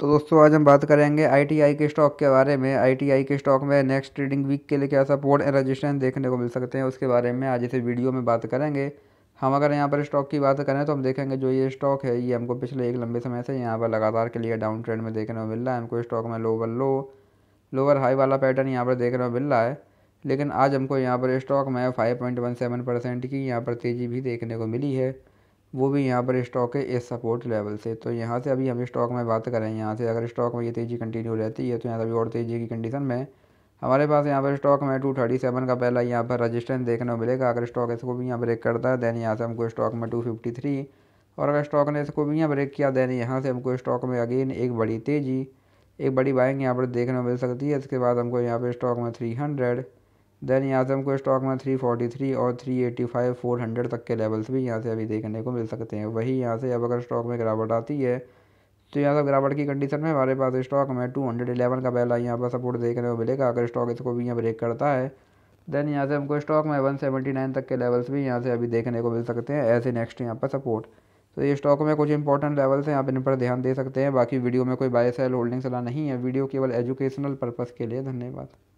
तो दोस्तों आज हम बात करेंगे आईटीआई के स्टॉक के बारे में आईटीआई के स्टॉक में नेक्स्ट ट्रेडिंग वीक के लिए क्या सपोर्ट एंड रजिस्ट्रेशन देखने को मिल सकते हैं उसके बारे में आज इसे वीडियो में बात करेंगे हम अगर यहाँ पर स्टॉक की बात करें तो हम देखेंगे जो ये स्टॉक है ये हमको पिछले एक लंबे समय से यहाँ पर लगातार के लिए डाउन ट्रेंड में देखने को मिल रहा है हमको स्टॉक में लोअर लो लोअर हाई वाला पैटर्न यहाँ पर देखने को मिल रहा है लेकिन आज हमको यहाँ पर स्टॉक में सेवन परसेंट की यहाँ पर तेज़ी भी देखने को मिली है वो भी यहाँ पर स्टॉक है इस सपोर्ट लेवल से तो यहाँ से अभी हम स्टॉक में बात करें यहाँ से अगर स्टॉक में ये तेज़ी कंटिन्यू रहती है तो यहाँ से अभी और तेज़ी की कंडीशन में हमारे पास यहाँ पर स्टॉक में टू थर्टी सेवन का पहला यहाँ पर रजिस्टेंस देखने को मिलेगा अगर स्टॉक इसको भी यहाँ ब्रेक करता है दैन यहाँ से हमको स्टॉक में टू फिफ्टी थ्री और अगर स्टॉक ने इसको भी यहाँ ब्रेक किया दैन यहाँ से हमको स्टॉक में अगेन एक बड़ी तेज़ी एक बड़ी बाइंग यहाँ पर देखने को मिल सकती है इसके बाद हमको यहाँ पर स्टॉक में थ्री हंड्रेड दैन से हमको स्टॉक में 343 और 385 400 तक के लेवल्स भी यहाँ से अभी देखने को मिल सकते हैं वही यहाँ से अब अगर स्टॉक में गिरावट आती है तो यहाँ सब गिरावट की कंडीशन में हमारे पास स्टॉक में टू हंड्रेड एलेवन का पहला यहाँ पर सपोर्ट देखने को मिलेगा अगर स्टॉक इसको भी यहाँ ब्रेक करता है देन यहाँ से हमको स्टॉक में वन सेवेंटी नाइन तक के लेवल्स भी यहाँ से अभी देखने को मिल सकते हैं ऐसे नेक्स्ट यहाँ पर सपोर्ट तो ये स्टॉक में कुछ इंपॉर्टेंट लेवल्स हैं आप इन पर ध्यान दे सकते हैं बाकी वीडियो में कोई बाय सेल होल्डिंग सलाह नहीं है वीडियो केवल एजुकेशनल पर्पज़ के लिए धन्यवाद